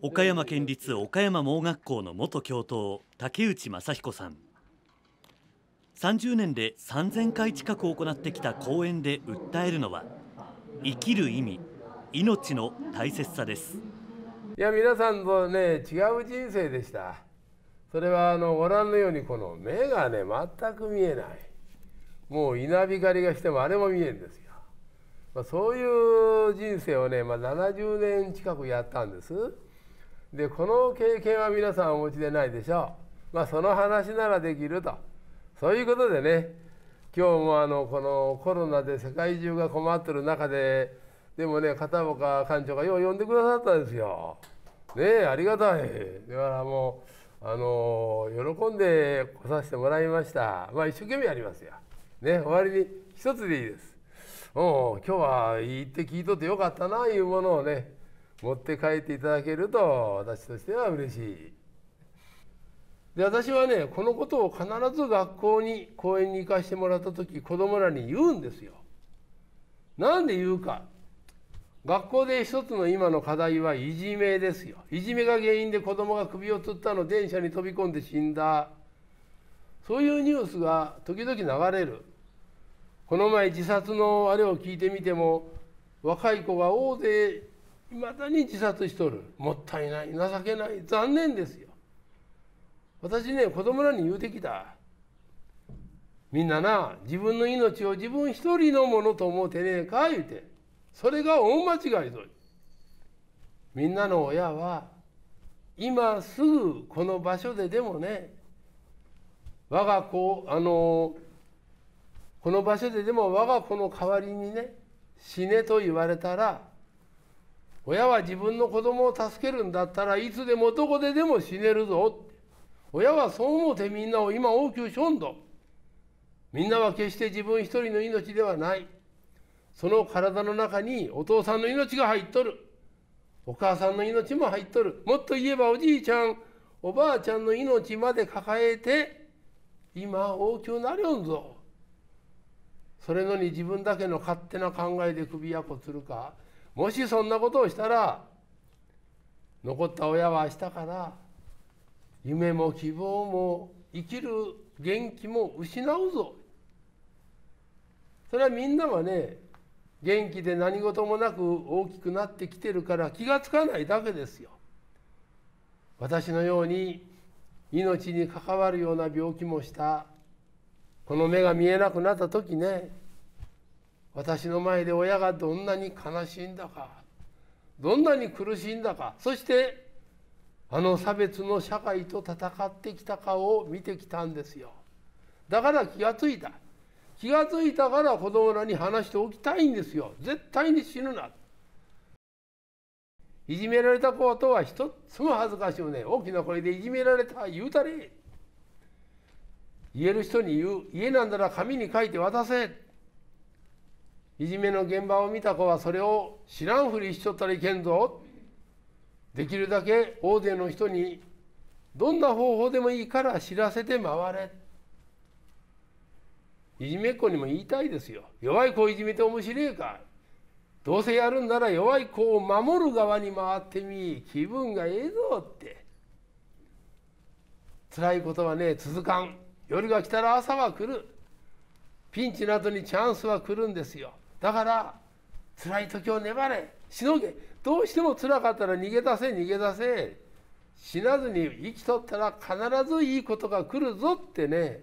岡山県立岡山盲学校の元教頭竹内正彦さん30年で3000回近く行ってきた講演で訴えるのは生きる意味命の大切さですいや皆さんとね違う人生でしたそれはあのご覧のようにこの目がね全く見えないもう稲光がしてもあれも見えんですよまあ、そういう人生をね、まあ、70年近くやったんです。でこの経験は皆さんお持ちでないでしょう。まあ、その話ならできるとそういうことでね今日もあのこのコロナで世界中が困ってる中ででもね片岡館長がよう呼んでくださったんですよ。ねえありがたい。だからもうあの喜んで来させてもらいました。まあ一生懸命やりますよ。ね終わりに一つでいいです。お今日はいいって聞いとってよかったないうものをね持って帰っていただけると私としては嬉しい。で私はねこのことを必ず学校に講演に行かしてもらった時子供らに言うんですよ。なんで言うか学校で一つの今の課題はいじめですよ。いじめが原因で子供が首をつったの電車に飛び込んで死んだそういうニュースが時々流れる。この前自殺のあれを聞いてみても若い子が大勢いまだに自殺しとるもったいない情けない残念ですよ私ね子供らに言うてきたみんなな自分の命を自分一人のものと思うてねえか言うてそれが大間違いぞみんなの親は今すぐこの場所ででもね我が子あのこの場所ででも我が子の代わりにね死ねと言われたら親は自分の子供を助けるんだったらいつでもどこででも死ねるぞ親はそう思うてみんなを今応急しょんどみんなは決して自分一人の命ではないその体の中にお父さんの命が入っとるお母さんの命も入っとるもっと言えばおじいちゃんおばあちゃんの命まで抱えて今応急なりょんぞそれのに自分だけの勝手な考えで首やこつるかもしそんなことをしたら残った親は明日から夢も希望も生きる元気も失うぞそれはみんなはね元気で何事もなく大きくなってきてるから気が付かないだけですよ。私のように命に関わるような病気もしたこの目が見えなくなった時ね私の前で親がどんなに悲しいんだかどんなに苦しいんだかそしてあの差別の社会と戦ってきたかを見てきたんですよだから気がついた気がついたから子供らに話しておきたいんですよ絶対に死ぬないじめられたことは一つも恥ずかしくね大きな声でいじめられた言うたれ家の人に言う家なんだら紙に書いて渡せいじめの現場を見た子はそれを知らんふりしとったらいけんぞできるだけ大勢の人にどんな方法でもいいから知らせて回れいじめっ子にも言いたいですよ弱い子をいじめて面白いかどうせやるんなら弱い子を守る側に回ってみ気分がええぞって辛いことはね続かん夜が来たら朝は来るピンチなどにチャンスは来るんですよだから辛い時を粘れしのげどうしても辛かったら逃げ出せ逃げ出せ死なずに生きとったら必ずいいことが来るぞってね